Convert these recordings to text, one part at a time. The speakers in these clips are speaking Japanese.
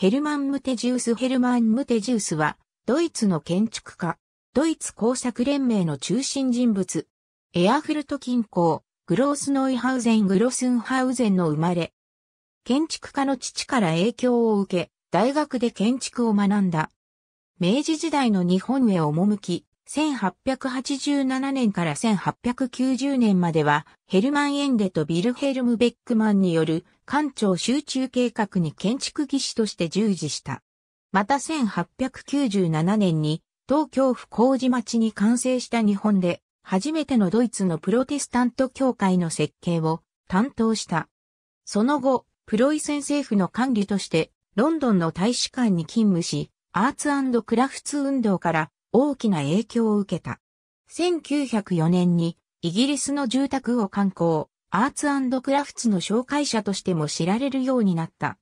ヘルマン・ムテジウス・ヘルマン・ムテジウスは、ドイツの建築家、ドイツ工作連盟の中心人物、エアフルト近郊、グロースノイハウゼン・グロスンハウゼンの生まれ。建築家の父から影響を受け、大学で建築を学んだ。明治時代の日本へ赴き、1887年から1890年までは、ヘルマン・エンデとビルヘルム・ベックマンによる官庁集中計画に建築技師として従事した。また1897年に東京府麹町に完成した日本で初めてのドイツのプロテスタント教会の設計を担当した。その後、プロイセン政府の管理としてロンドンの大使館に勤務し、アーツクラフツ運動から大きな影響を受けた。1904年にイギリスの住宅を観光。アーツクラフツの紹介者としても知られるようになった。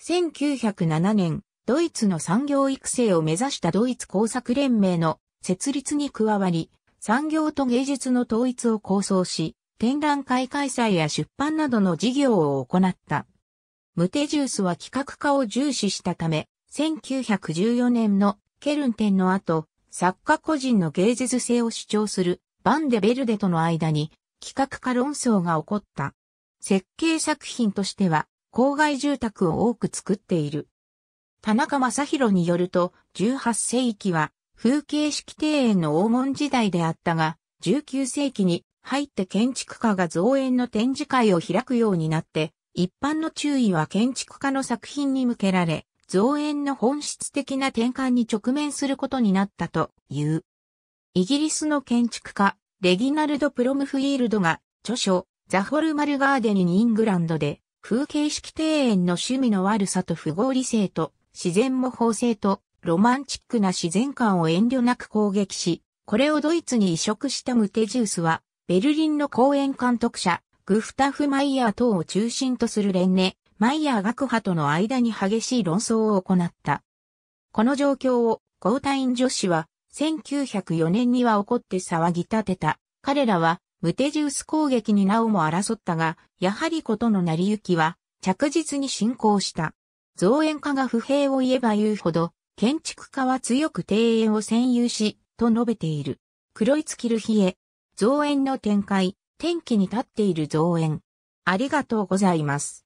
1907年、ドイツの産業育成を目指したドイツ工作連盟の設立に加わり、産業と芸術の統一を構想し、展覧会開催や出版などの事業を行った。ムテジュースは企画化を重視したため、1914年のケルン展の後、作家個人の芸術性を主張するバンデベルデとの間に企画化論争が起こった。設計作品としては、郊外住宅を多く作っている。田中正宏によると、18世紀は風景式庭園の黄門時代であったが、19世紀に入って建築家が造園の展示会を開くようになって、一般の注意は建築家の作品に向けられ、造園の本質的な転換に直面することになったという。イギリスの建築家、レギナルド・プロムフィールドが、著書、ザ・ホルマル・ガーデニン・イングランドで、風景式庭園の趣味の悪さと不合理性と、自然模倣性と、ロマンチックな自然観を遠慮なく攻撃し、これをドイツに移植したムテジウスは、ベルリンの公演監督者、グフタフ・マイヤー等を中心とする連ネ、マイヤー学派との間に激しい論争を行った。この状況を、交代タイン女子は、1904年には怒って騒ぎ立てた。彼らは、ムテジウス攻撃になおも争ったが、やはりことの成り行きは、着実に進行した。造園家が不平を言えば言うほど、建築家は強く庭園を占有し、と述べている。黒い月る日へ、造園の展開、天気に立っている造園。ありがとうございます。